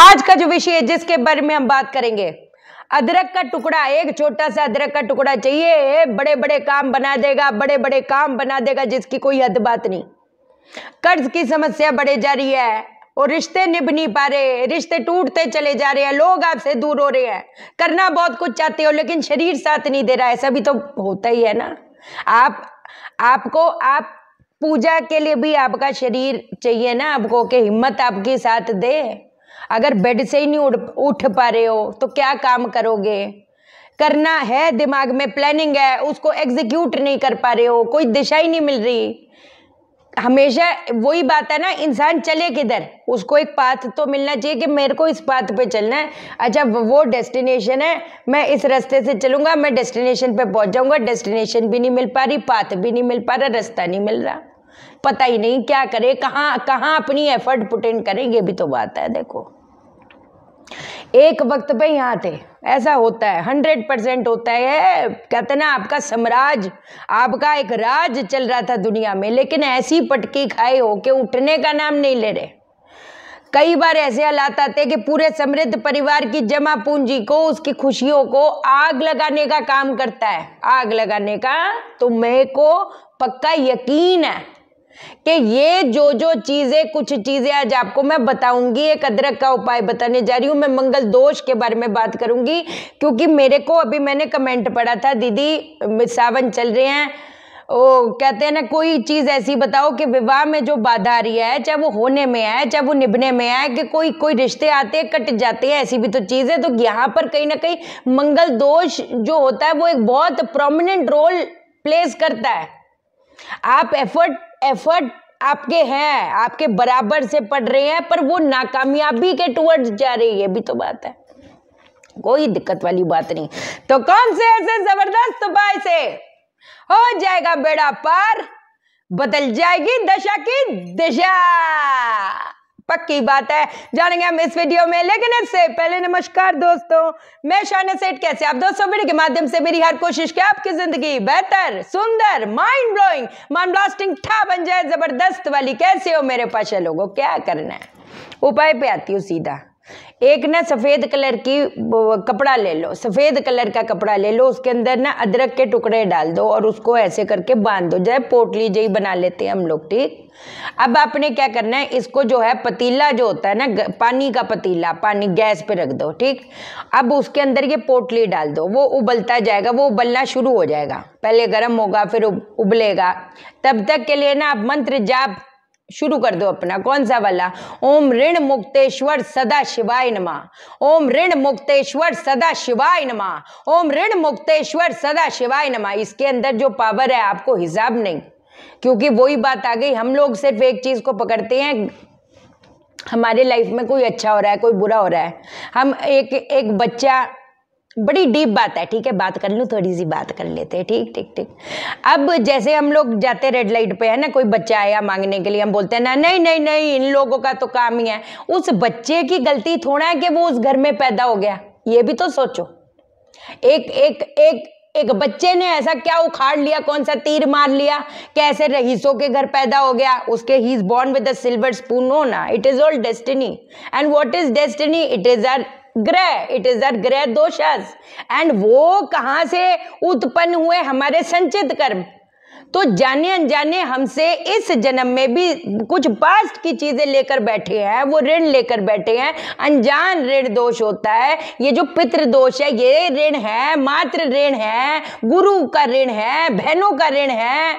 आज का जो विषय है जिसके बारे में हम बात करेंगे अदरक का टुकड़ा एक छोटा सा अदरक का टुकड़ा चाहिए बड़े बड़े काम बना देगा बड़े बड़े काम बना देगा जिसकी कोई हद बात नहीं कर्ज की समस्या बढ़े जा रही है और रिश्ते निभ नहीं पा रहे रिश्ते टूटते चले जा रहे हैं लोग आपसे दूर हो रहे हैं करना बहुत कुछ चाहते हो लेकिन शरीर साथ नहीं दे रहा है सभी तो होता ही है ना आप आपको आप पूजा के लिए भी आपका शरीर चाहिए ना आपको कि हिम्मत आपके साथ दे अगर बेड से ही नहीं उठ उठ पा रहे हो तो क्या काम करोगे करना है दिमाग में प्लानिंग है उसको एग्जीक्यूट नहीं कर पा रहे हो कोई दिशा ही नहीं मिल रही हमेशा वही बात है ना इंसान चले किधर उसको एक पाथ तो मिलना चाहिए कि मेरे को इस पाथ पे चलना है अच्छा वो डेस्टिनेशन है मैं इस रास्ते से चलूँगा मैं डेस्टिनेशन पे पहुँच जाऊँगा डेस्टिनेशन भी नहीं मिल पा रही पाथ भी नहीं मिल पा रहा रास्ता नहीं मिल रहा पता ही नहीं क्या करे कहाँ कहाँ अपनी एफर्ट पुट इन करें ये भी तो बात है देखो एक वक्त पे यहाँ थे ऐसा होता है हंड्रेड परसेंट होता है कहते ना आपका साम्राज्य आपका एक राज चल रहा था दुनिया में लेकिन ऐसी पटकी खाई हो के उठने का नाम नहीं ले रहे कई बार ऐसे हालात आते हैं कि पूरे समृद्ध परिवार की जमा पूंजी को उसकी खुशियों को आग लगाने का काम करता है आग लगाने का तो मेरे को पक्का यकीन है कि ये जो जो चीज़ें कुछ चीज़ें आज आपको मैं बताऊंगी एक अदरक का उपाय बताने जा रही हूं मैं मंगल दोष के बारे में बात करूंगी क्योंकि मेरे को अभी मैंने कमेंट पढ़ा था दीदी सावन चल रहे हैं ओ कहते हैं ना कोई चीज़ ऐसी बताओ कि विवाह में जो बाधा आ रही है चाहे वो होने में आए चाहे वो निभने में आए कि कोई कोई रिश्ते आते हैं कट जाते हैं ऐसी भी तो चीज़ है तो यहाँ पर कहीं ना कहीं मंगल दोष जो होता है वो एक बहुत प्रोमिनेंट रोल प्लेस करता है आप एफर्ट एफर्ट आपके हैं आपके बराबर से पढ़ रहे हैं पर वो नाकामयाबी के टूवर्ड्स जा रही है ये भी तो बात है कोई दिक्कत वाली बात नहीं तो कौन से ऐसे जबरदस्त उपाय से हो जाएगा बेड़ा पार बदल जाएगी दशा की दिशा पक्की बात है जानेंगे हम इस वीडियो में लेकिन इससे पहले नमस्कार दोस्तों मैं शाना सेठ कैसे आप दोस्तों वीडियो के माध्यम से मेरी हर कोशिश की आपकी जिंदगी बेहतर सुंदर माइंड ब्लोइंग माइंड ब्लास्टिंग ठा बन जाए जबरदस्त वाली कैसे हो मेरे पास लोगों क्या करना है उपाय पे आती हूँ सीधा एक ना सफ़ेद कलर की कपड़ा ले लो सफ़ेद कलर का कपड़ा ले लो उसके अंदर ना अदरक के टुकड़े डाल दो और उसको ऐसे करके बांध दो जैसे पोटली जी बना लेते हैं हम लोग ठीक अब आपने क्या करना है इसको जो है पतीला जो होता है ना पानी का पतीला पानी गैस पे रख दो ठीक अब उसके अंदर ये पोटली डाल दो वो उबलता जाएगा वो उबलना शुरू हो जाएगा पहले गर्म होगा फिर उबलेगा तब तक के लिए ना आप मंत्र जाप शुरू कर दो अपना कौन सा वाला ओम ऋण मुक्तेश्वर सदा शिवाय नमा ओम ऋण मुक्तेश्वर सदा शिवाय नमा ओम ऋण मुक्तेश्वर सदा शिवाय नमा इसके अंदर जो पावर है आपको हिसाब नहीं क्योंकि वही बात आ गई हम लोग सिर्फ एक चीज़ को पकड़ते हैं हमारे लाइफ में कोई अच्छा हो रहा है कोई बुरा हो रहा है हम एक एक बच्चा बड़ी डीप बात है ठीक है बात कर लूँ थोड़ी सी बात कर लेते हैं ठीक ठीक ठीक अब जैसे हम लोग जाते रेड लाइट पे है ना कोई बच्चा आया मांगने के लिए हम बोलते हैं ना नहीं नहीं नहीं इन लोगों का तो काम ही है उस बच्चे की गलती थोड़ा है कि वो उस घर में पैदा हो गया ये भी तो सोचो एक एक एक एक बच्चे ने ऐसा क्या उखाड़ लिया कौन सा तीर मार लिया कैसे रहीसों के घर पैदा हो गया उसके ही is born with silver spoon know ना it is all destiny and what is destiny it is our ग्रह इट इज दैट ग्रह दोषस एंड वो कहा से उत्पन्न हुए हमारे संचित कर्म तो जाने अनजाने हमसे इस जन्म में भी कुछ पास्ट की चीजें लेकर बैठे हैं वो ऋण लेकर बैठे हैं अनजान ऋण दोष होता है ये जो पितृ दोष है ये ऋण है मात्र ऋण है गुरु का ऋण है बहनों का ऋण है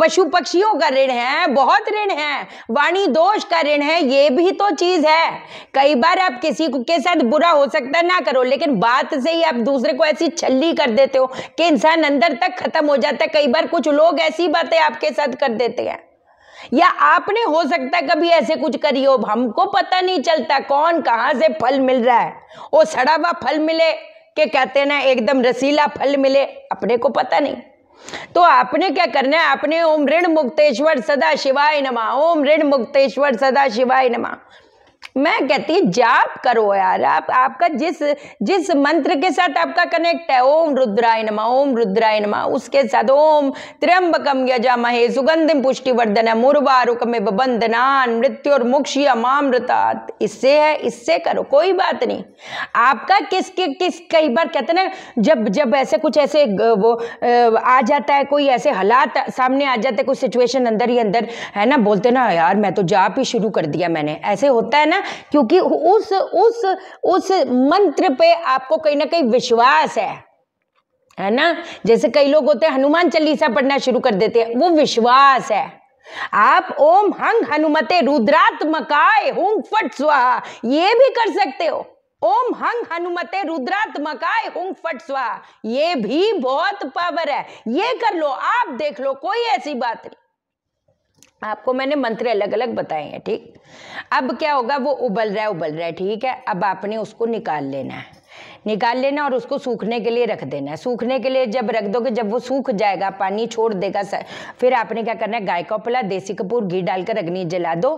पशु पक्षियों का ऋण है बहुत ऋण है वाणी दोष का ऋण है ये भी तो चीज है कई बार आप किसी के साथ बुरा हो सकता है ना करो लेकिन बात से ही आप दूसरे को ऐसी छल्ली कर देते हो कि इंसान अंदर तक खत्म हो जाता है कई बार कुछ लोग ऐसी बातें आपके साथ कर देते हैं या आपने हो सकता है कभी ऐसे कुछ करी हो हमको पता नहीं चलता कौन कहां से फल मिल रहा है वो सड़ा हुआ फल मिले के कहते ना एकदम रसीला फल मिले अपने को पता नहीं तो आपने क्या करना है आपने ओम ऋण मुक्तेश्वर सदा शिवाय नमा ओम ऋण मुक्तेश्वर सदा शिवाय नमा मैं कहती है जाप करो यार आप आपका जिस जिस मंत्र के साथ आपका कनेक्ट है ओम रुद्राय नमा ओम रुद्राय नमा उसके साथ ओम त्र्यंबकम यजामहे सुगंधिम पुष्टिवर्धन में बंधनान मृत्यु और मुक्षिया अमामृतात इससे है इससे करो कोई बात नहीं आपका किस के किस कई बार कहते ना जब जब ऐसे कुछ ऐसे वो आ जाता है कोई ऐसे हालात सामने आ जाते कोई सिचुएशन अंदर ही अंदर है ना बोलते ना यार मैं तो जाप ही शुरू कर दिया मैंने ऐसे होता है ना क्योंकि उस उस उस मंत्र पे आपको कहीं ना कहीं विश्वास है है ना जैसे कई लोग होते हैं हनुमान चालीसा पढ़ना शुरू कर देते हैं वो विश्वास है आप ओम हंग हनुमते रुद्रात्मकाय हुंग फट स्वाहा ये भी कर सकते हो ओम हंग हनुमते रुद्रात्मकाय हुंग फट स्वाहा ये भी बहुत पावर है ये कर लो आप देख लो कोई ऐसी बात नहीं आपको मैंने मंत्र अलग अलग बताए हैं ठीक अब क्या होगा वो उबल रहा है उबल रहा है ठीक है अब आपने उसको निकाल लेना है निकाल लेना और उसको सूखने के लिए रख देना है सूखने के लिए जब रख दोगे जब वो सूख जाएगा पानी छोड़ देगा सर फिर आपने क्या करना है गाय का उपला देसी कपूर घी डालकर अग्नि जला दो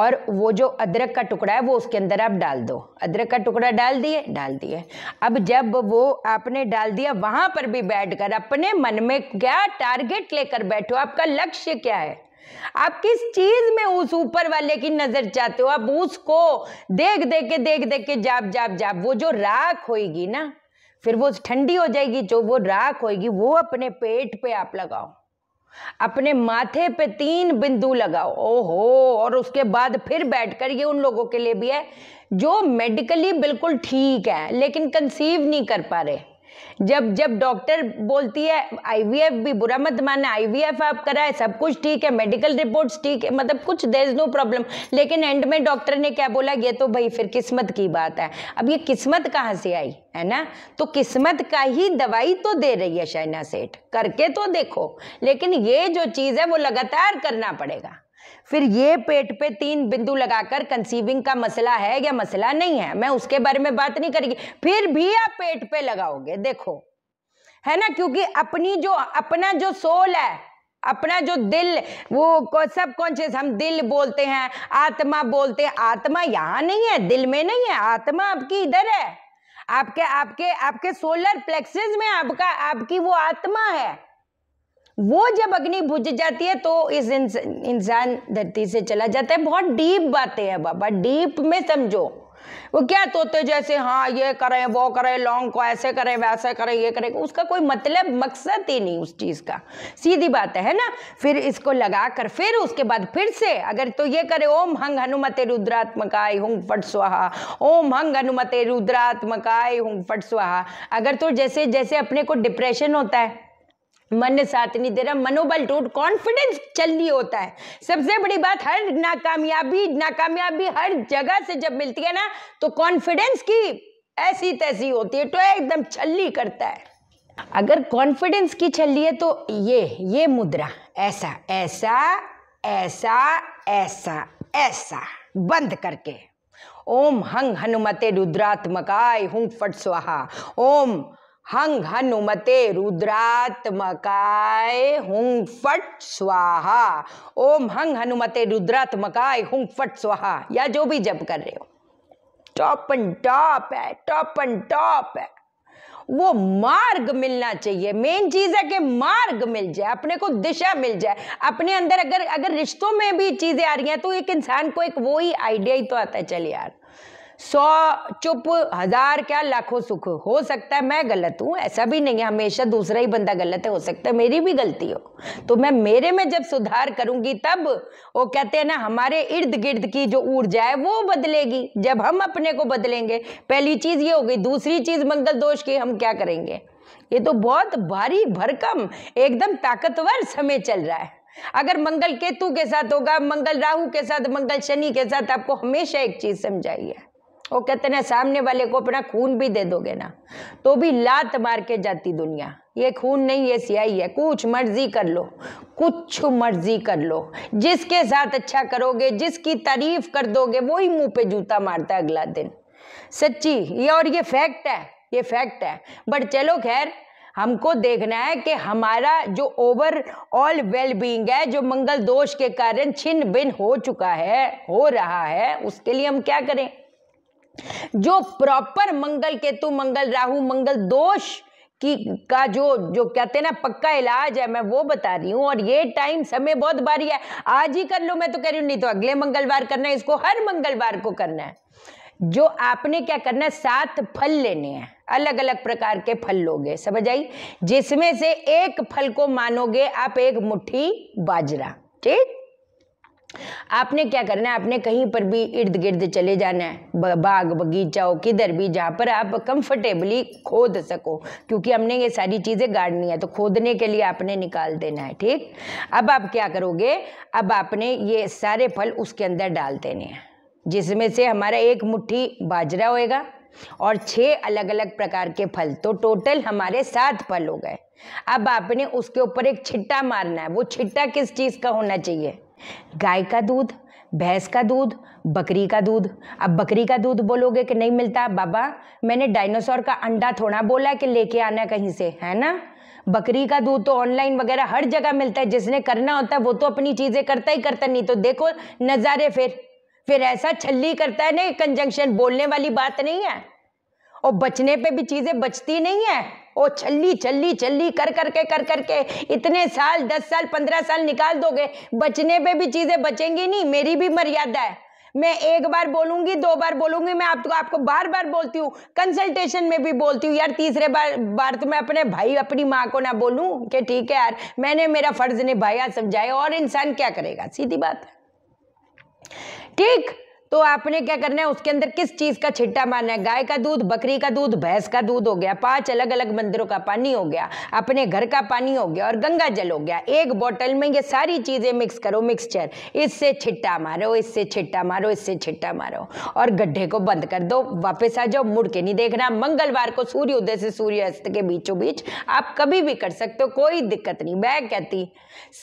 और वो जो अदरक का टुकड़ा है वो उसके अंदर आप डाल दो अदरक का टुकड़ा डाल दिए डाल दिए अब जब वो आपने डाल दिया वहाँ पर भी बैठ अपने मन में क्या टारगेट लेकर बैठो आपका लक्ष्य क्या है आप किस चीज में उस ऊपर वाले की नजर चाहते हो आप उसको देख देख के देख देख के जाप जाप जाप वो जो राख होगी ना फिर वो ठंडी हो जाएगी जो वो राख होगी वो अपने पेट पे आप लगाओ अपने माथे पे तीन बिंदु लगाओ ओहो और उसके बाद फिर बैठकर ये उन लोगों के लिए भी है जो मेडिकली बिल्कुल ठीक है लेकिन कंसीव नहीं कर पा रहे जब जब डॉक्टर बोलती है आईवीएफ भी बुरा मत मानना आईवीएफ आप कराए सब कुछ ठीक है मेडिकल रिपोर्ट्स ठीक है मतलब कुछ देर इज़ नो प्रॉब्लम लेकिन एंड में डॉक्टर ने क्या बोला ये तो भाई फिर किस्मत की बात है अब ये किस्मत कहाँ से आई है ना तो किस्मत का ही दवाई तो दे रही है शाइना सेठ करके तो देखो लेकिन ये जो चीज़ है वो लगातार करना पड़ेगा फिर ये पेट पे तीन बिंदु लगाकर कंसीविंग का मसला है या मसला नहीं है मैं उसके बारे में बात नहीं करेगी फिर भी आप पेट पे लगाओगे देखो है ना क्योंकि अपनी जो अपना जो सोल है अपना जो दिल वो सब कॉन्शियस हम दिल बोलते हैं आत्मा बोलते हैं आत्मा यहाँ नहीं है दिल में नहीं है आत्मा आपकी इधर है आपके आपके आपके सोलर प्लेक्सेस में आपका आपकी वो आत्मा है वो जब अग्नि बुझ जाती है तो इस इंसान धरती से चला जाता है बहुत डीप बातें हैं बाबा डीप में समझो वो क्या तोते जैसे हाँ ये करें वो करें लॉन्ग को ऐसे करें वैसे करें ये करें उसका कोई मतलब मकसद ही नहीं उस चीज़ का सीधी बात है ना फिर इसको लगा कर फिर उसके बाद फिर से अगर तो ये करे ओम हंग हनुमते रुद्रात्मकाय हुंग फट स्वाहा ओम हंग हनुमते रुद्रात्मकाय हुंग फट स्वाहा अगर तो जैसे जैसे अपने को डिप्रेशन होता है मन साथ नहीं दे रहा मनोबल टूट कॉन्फिडेंस नहीं होता है सबसे बड़ी बात हर नाकामयाबी नाकामयाबी हर जगह से जब मिलती है ना तो कॉन्फिडेंस की ऐसी तैसी होती है तो एकदम छल्ली करता है अगर कॉन्फिडेंस की छल्ली है तो ये ये मुद्रा ऐसा ऐसा ऐसा ऐसा ऐसा बंद करके ओम हंग हनुमते रुद्रात्मकाय हुं फट स्वाहा ओम हंग हनुमते रुद्रात्मकाय हुंग फट स्वाहा ओम हंग हनुमते रुद्रात्मकाय हुंग फट स्वाहा या जो भी जप कर रहे हो टॉप एंड टॉप है टॉप एंड टॉप है वो मार्ग मिलना चाहिए मेन चीज है कि मार्ग मिल जाए अपने को दिशा मिल जाए अपने अंदर अगर अगर रिश्तों में भी चीजें आ रही हैं तो एक इंसान को एक वो ही आइडिया ही तो आता है चल यार सौ चुप हजार क्या लाखों सुख हो सकता है मैं गलत हूँ ऐसा भी नहीं है हमेशा दूसरा ही बंदा गलत है हो सकता है मेरी भी गलती हो तो मैं मेरे में जब सुधार करूंगी तब वो कहते हैं ना हमारे इर्द गिर्द की जो ऊर्जा है वो बदलेगी जब हम अपने को बदलेंगे पहली चीज ये होगी दूसरी चीज मंगल दोष की हम क्या करेंगे ये तो बहुत भारी भरकम एकदम ताकतवर समय चल रहा है अगर मंगल केतु के साथ होगा मंगल राहु के साथ मंगल शनि के साथ आपको हमेशा एक चीज समझाइए वो कहते ना सामने वाले को अपना खून भी दे दोगे ना तो भी लात मार के जाती दुनिया ये खून नहीं ये सियाही है कुछ मर्जी कर लो कुछ मर्जी कर लो जिसके साथ अच्छा करोगे जिसकी तारीफ कर दोगे वही मुंह पे जूता मारता है अगला दिन सच्ची ये और ये फैक्ट है ये फैक्ट है बट चलो खैर हमको देखना है कि हमारा जो ओवरऑल वेलबींग है जो मंगल दोष के कारण छिन्न भिन्न हो चुका है हो रहा है उसके लिए हम क्या करें जो प्रॉपर मंगल केतु मंगल राहु मंगल दोष की का जो जो कहते हैं ना पक्का इलाज है मैं वो बता रही हूँ और ये टाइम समय बहुत भारी है आज ही कर लो मैं तो कह रही हूँ नहीं तो अगले मंगलवार करना है इसको हर मंगलवार को करना है जो आपने क्या करना है सात फल लेने हैं अलग अलग प्रकार के फल लोगे समझ आई जिसमें से एक फल को मानोगे आप एक मुट्ठी बाजरा ठीक आपने क्या करना है आपने कहीं पर भी इर्द गिर्द चले जाना है बाग बगीचा हो किधर भी जहाँ पर आप कंफर्टेबली खोद सको क्योंकि हमने ये सारी चीज़ें गाड़नी है तो खोदने के लिए आपने निकाल देना है ठीक अब आप क्या करोगे अब आपने ये सारे फल उसके अंदर डाल देने हैं जिसमें से हमारा एक मुट्ठी बाजरा होएगा और छः अलग अलग प्रकार के फल तो टोटल हमारे सात फल हो गए अब आपने उसके ऊपर एक छिट्टा मारना है वो छिट्टा किस चीज़ का होना चाहिए गाय का दूध भैंस का दूध बकरी का दूध अब बकरी का दूध बोलोगे कि नहीं मिलता बाबा मैंने डायनासोर का अंडा थोड़ा बोला कि लेके आना कहीं से है ना बकरी का दूध तो ऑनलाइन वगैरह हर जगह मिलता है जिसने करना होता है वो तो अपनी चीज़ें करता ही करता नहीं तो देखो नज़ारे फिर फिर ऐसा छल्ली करता है ना कंजंक्शन बोलने वाली बात नहीं है और बचने पे भी चीज़ें बचती नहीं है वो छल्ली छल्ली चल्ली कर करके कर करके इतने साल दस साल पंद्रह साल निकाल दोगे बचने पे भी चीज़ें बचेंगी नहीं मेरी भी मर्यादा है मैं एक बार बोलूंगी दो बार बोलूंगी मैं आपको आपको बार बार बोलती हूँ कंसल्टेशन में भी बोलती हूँ यार तीसरे बार बार तो मैं अपने भाई अपनी माँ को ना बोलूँ कि ठीक है यार मैंने मेरा फर्ज निभाया समझाया और इंसान क्या करेगा सीधी बात है ठीक तो आपने क्या करना है उसके अंदर किस चीज़ का छिट्टा मारना है गाय का दूध बकरी का दूध भैंस का दूध हो गया पांच अलग अलग मंदिरों का पानी हो गया अपने घर का पानी हो गया और गंगा जल हो गया एक बोतल में ये सारी चीज़ें मिक्स करो मिक्सचर इससे छिट्टा मारो इससे छिट्टा मारो इससे छिट्टा मारो और गड्ढे को बंद कर दो वापस आ जाओ मुड़ के नहीं देखना मंगलवार को सूर्योदय से सूर्यास्त के बीचों बीच आप कभी भी कर सकते हो कोई दिक्कत नहीं मैं कहती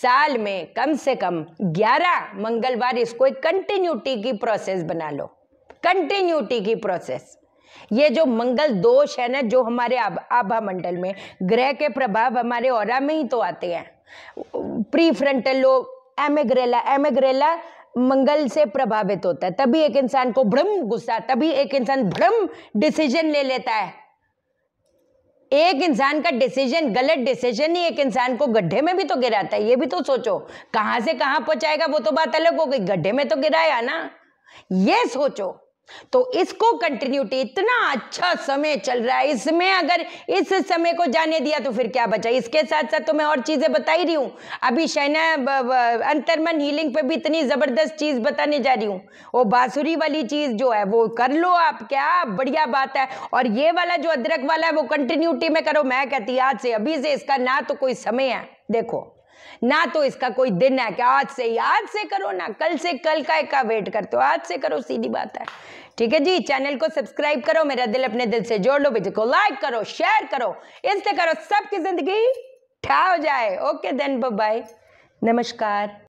साल में कम से कम ग्यारह मंगलवार इसको एक कंटिन्यूटी की प्रोसेस प्रोसेस बना लो कंटिन्यूटी की प्रोसेस ये जो मंगल दोष है ना जो हमारे आभा मंडल में ग्रह के प्रभाव हमारे और में ही तो आते हैं प्री फ्रंटल लो एमेग्रेला एमेग्रेला मंगल से प्रभावित होता है तभी एक इंसान को भ्रम गुस्सा तभी एक इंसान भ्रम डिसीजन ले लेता है एक इंसान का डिसीजन गलत डिसीजन ही एक इंसान को गड्ढे में भी तो गिराता है ये भी तो सोचो कहां से कहां पहुंचाएगा वो तो बात अलग हो गई गड्ढे में तो गिराया ना ये सोचो तो इसको कंटिन्यूटी इतना अच्छा समय चल रहा है इसमें अगर इस समय को जाने दिया तो फिर क्या बचा इसके साथ साथ तो मैं और चीज़ें बता ही रही हूं अभी शैना अंतर्मन हीलिंग पे भी इतनी ज़बरदस्त चीज़ बताने जा रही हूं वो बांसुरी वाली चीज़ जो है वो कर लो आप क्या बढ़िया बात है और ये वाला जो अदरक वाला है वो कंटिन्यूटी में करो मैं कहती आज से अभी से इसका ना तो कोई समय है देखो ना तो इसका कोई दिन है कि आज से ही आज से करो ना कल से कल का एक का वेट करते हो आज से करो सीधी बात है ठीक है जी चैनल को सब्सक्राइब करो मेरा दिल अपने दिल से जोड़ लो वीडियो को लाइक करो शेयर करो इससे करो सबकी जिंदगी ठा हो जाए ओके देन बाय नमस्कार